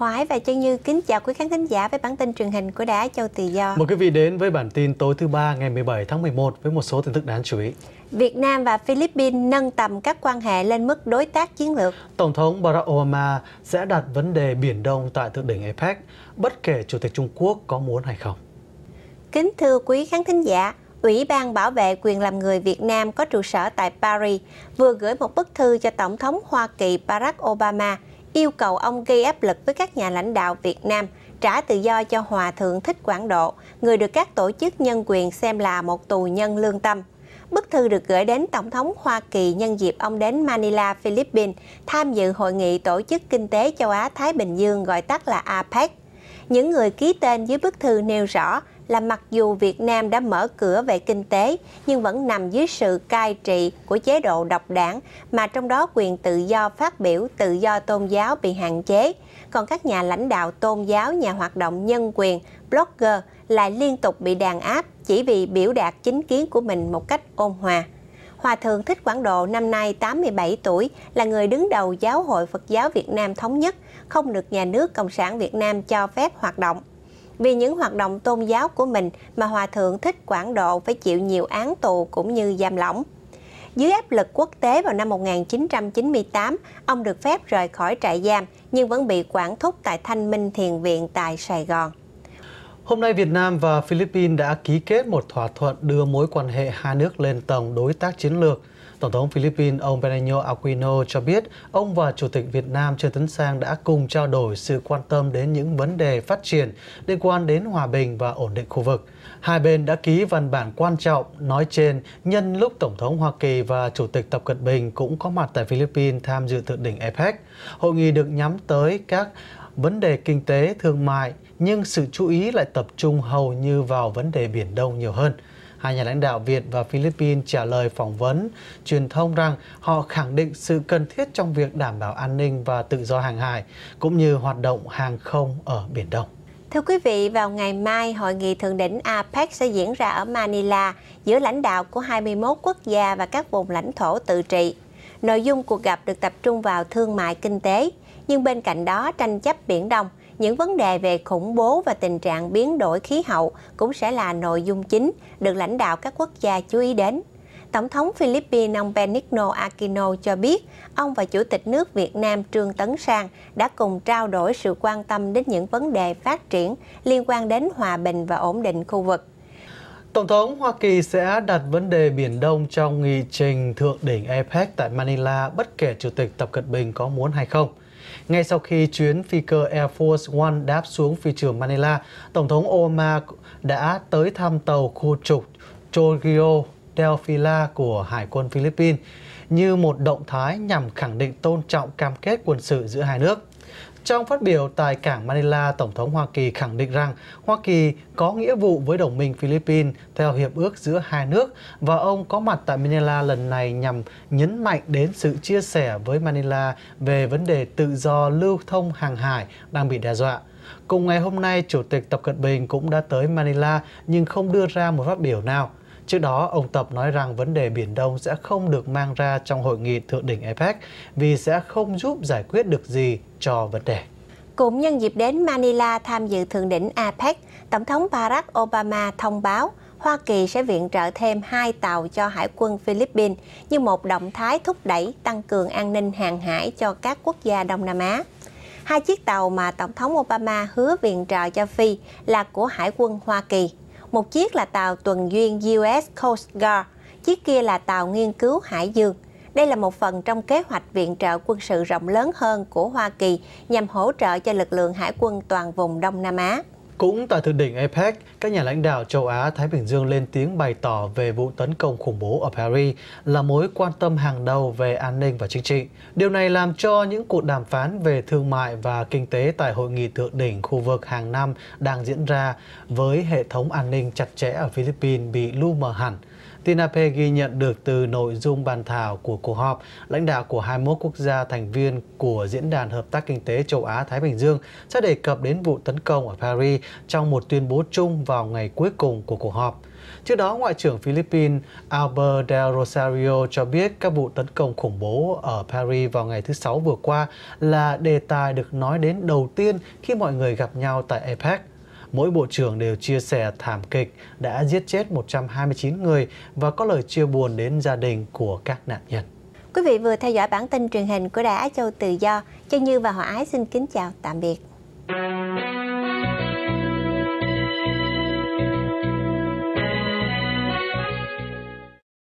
Hoái và Trân Như kính chào quý khán thính giả với bản tin truyền hình của Đài Châu Tự Do. Mời quý vị đến với bản tin tối thứ ba ngày 17 tháng 11 với một số tin tức đáng chú ý. Việt Nam và Philippines nâng tầm các quan hệ lên mức đối tác chiến lược. Tổng thống Barack Obama sẽ đặt vấn đề Biển Đông tại thượng đỉnh APEC, bất kể Chủ tịch Trung Quốc có muốn hay không. Kính thưa quý khán thính giả, Ủy ban Bảo vệ quyền làm người Việt Nam có trụ sở tại Paris vừa gửi một bức thư cho Tổng thống Hoa Kỳ Barack Obama – yêu cầu ông gây áp lực với các nhà lãnh đạo Việt Nam trả tự do cho Hòa Thượng Thích Quảng Độ, người được các tổ chức nhân quyền xem là một tù nhân lương tâm. Bức thư được gửi đến Tổng thống Hoa Kỳ nhân dịp ông đến Manila, Philippines, tham dự hội nghị Tổ chức Kinh tế Châu Á-Thái Bình Dương gọi tắt là APEC. Những người ký tên dưới bức thư nêu rõ là mặc dù Việt Nam đã mở cửa về kinh tế nhưng vẫn nằm dưới sự cai trị của chế độ độc đảng mà trong đó quyền tự do phát biểu, tự do tôn giáo bị hạn chế. Còn các nhà lãnh đạo tôn giáo, nhà hoạt động nhân quyền, blogger lại liên tục bị đàn áp chỉ vì biểu đạt chính kiến của mình một cách ôn hòa. Hòa thượng Thích Quảng Độ năm nay 87 tuổi là người đứng đầu Giáo hội Phật giáo Việt Nam Thống nhất, không được nhà nước Cộng sản Việt Nam cho phép hoạt động vì những hoạt động tôn giáo của mình mà Hòa Thượng Thích Quảng Độ phải chịu nhiều án tù cũng như giam lỏng. Dưới áp lực quốc tế vào năm 1998, ông được phép rời khỏi trại giam nhưng vẫn bị quản thúc tại Thanh Minh Thiền Viện tại Sài Gòn. Hôm nay Việt Nam và Philippines đã ký kết một thỏa thuận đưa mối quan hệ hai nước lên tầng đối tác chiến lược. Tổng thống Philippines ông Benigno Aquino cho biết ông và Chủ tịch Việt Nam Trương Tấn Sang đã cùng trao đổi sự quan tâm đến những vấn đề phát triển liên quan đến hòa bình và ổn định khu vực. Hai bên đã ký văn bản quan trọng nói trên nhân lúc Tổng thống Hoa Kỳ và Chủ tịch Tập Cận Bình cũng có mặt tại Philippines tham dự thượng đỉnh APEC. Hội nghị được nhắm tới các vấn đề kinh tế, thương mại, nhưng sự chú ý lại tập trung hầu như vào vấn đề Biển Đông nhiều hơn. Hai nhà lãnh đạo Việt và Philippines trả lời phỏng vấn truyền thông rằng họ khẳng định sự cần thiết trong việc đảm bảo an ninh và tự do hàng hải, cũng như hoạt động hàng không ở Biển Đông. Thưa quý vị, vào ngày mai, hội nghị thượng đỉnh APEC sẽ diễn ra ở Manila giữa lãnh đạo của 21 quốc gia và các vùng lãnh thổ tự trị. Nội dung cuộc gặp được tập trung vào thương mại kinh tế, nhưng bên cạnh đó tranh chấp Biển Đông, những vấn đề về khủng bố và tình trạng biến đổi khí hậu cũng sẽ là nội dung chính được lãnh đạo các quốc gia chú ý đến. Tổng thống Philippines ông Benigno Aquino cho biết, ông và Chủ tịch nước Việt Nam Trương Tấn Sang đã cùng trao đổi sự quan tâm đến những vấn đề phát triển liên quan đến hòa bình và ổn định khu vực. Tổng thống Hoa Kỳ sẽ đặt vấn đề Biển Đông trong nghị trình thượng đỉnh APEC tại Manila bất kể Chủ tịch Tập Cận Bình có muốn hay không. Ngay sau khi chuyến phi cơ Air Force One đáp xuống phi trường Manila, Tổng thống Obama đã tới thăm tàu khu trục Chorgio Delfila của Hải quân Philippines như một động thái nhằm khẳng định tôn trọng cam kết quân sự giữa hai nước. Trong phát biểu tại cảng Manila, Tổng thống Hoa Kỳ khẳng định rằng Hoa Kỳ có nghĩa vụ với đồng minh Philippines theo hiệp ước giữa hai nước và ông có mặt tại Manila lần này nhằm nhấn mạnh đến sự chia sẻ với Manila về vấn đề tự do lưu thông hàng hải đang bị đe dọa. Cùng ngày hôm nay, Chủ tịch Tập Cận Bình cũng đã tới Manila nhưng không đưa ra một phát biểu nào. Trước đó, ông Tập nói rằng vấn đề Biển Đông sẽ không được mang ra trong hội nghị thượng đỉnh APEC vì sẽ không giúp giải quyết được gì cho vấn đề. Cũng nhân dịp đến Manila tham dự thượng đỉnh APEC, Tổng thống Barack Obama thông báo Hoa Kỳ sẽ viện trợ thêm hai tàu cho Hải quân Philippines như một động thái thúc đẩy tăng cường an ninh hàng hải cho các quốc gia Đông Nam Á. Hai chiếc tàu mà Tổng thống Obama hứa viện trợ cho Phi là của Hải quân Hoa Kỳ một chiếc là tàu tuần duyên US Coast Guard, chiếc kia là tàu nghiên cứu hải dương. Đây là một phần trong kế hoạch viện trợ quân sự rộng lớn hơn của Hoa Kỳ nhằm hỗ trợ cho lực lượng hải quân toàn vùng Đông Nam Á. Cũng tại thượng đỉnh APEC, các nhà lãnh đạo châu Á-Thái Bình Dương lên tiếng bày tỏ về vụ tấn công khủng bố ở Paris là mối quan tâm hàng đầu về an ninh và chính trị. Điều này làm cho những cuộc đàm phán về thương mại và kinh tế tại hội nghị thượng đỉnh khu vực hàng năm đang diễn ra với hệ thống an ninh chặt chẽ ở Philippines bị lu mờ hẳn – Tin AP ghi nhận được từ nội dung bàn thảo của cuộc họp, lãnh đạo của 21 quốc gia thành viên của Diễn đàn Hợp tác Kinh tế Châu Á-Thái Bình Dương sẽ đề cập đến vụ tấn công ở Paris trong một tuyên bố chung vào ngày cuối cùng của cuộc họp. Trước đó, Ngoại trưởng Philippines Albert Del Rosario cho biết các vụ tấn công khủng bố ở Paris vào ngày thứ Sáu vừa qua là đề tài được nói đến đầu tiên khi mọi người gặp nhau tại APEC mỗi bộ trưởng đều chia sẻ thảm kịch đã giết chết 129 người và có lời chia buồn đến gia đình của các nạn nhân. Quý vị vừa theo dõi bản tin truyền hình của Đài Á Châu Tự Do. Chân Như và Hòa Ái xin kính chào tạm biệt.